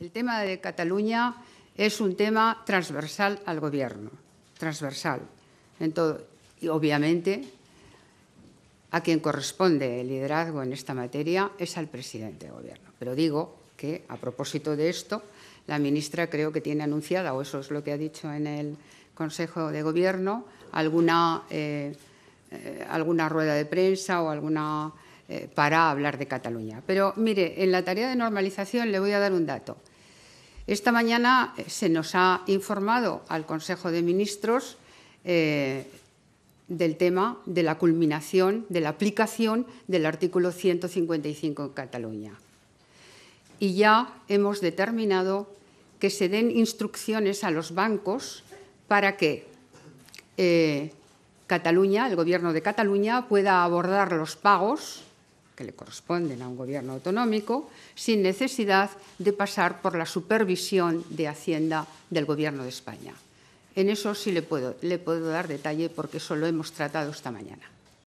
El tema de Cataluña es un tema transversal al Gobierno, transversal. En todo. Y obviamente, a quien corresponde el liderazgo en esta materia es al presidente de Gobierno. Pero digo que, a propósito de esto, la ministra creo que tiene anunciada, o eso es lo que ha dicho en el Consejo de Gobierno, alguna, eh, eh, alguna rueda de prensa o alguna eh, para hablar de Cataluña. Pero mire, en la tarea de normalización le voy a dar un dato. Esta mañana eh, se nos ha informado al Consejo de Ministros eh, del tema de la culminación, de la aplicación del artículo 155 en Cataluña. Y ya hemos determinado que se den instrucciones a los bancos para que Cataluña, el Gobierno de Cataluña, pueda abordar los pagos que le corresponden a un gobierno autonómico, sin necesidad de pasar por la supervisión de Hacienda del Gobierno de España. En eso sí le puedo, le puedo dar detalle porque eso lo hemos tratado esta mañana.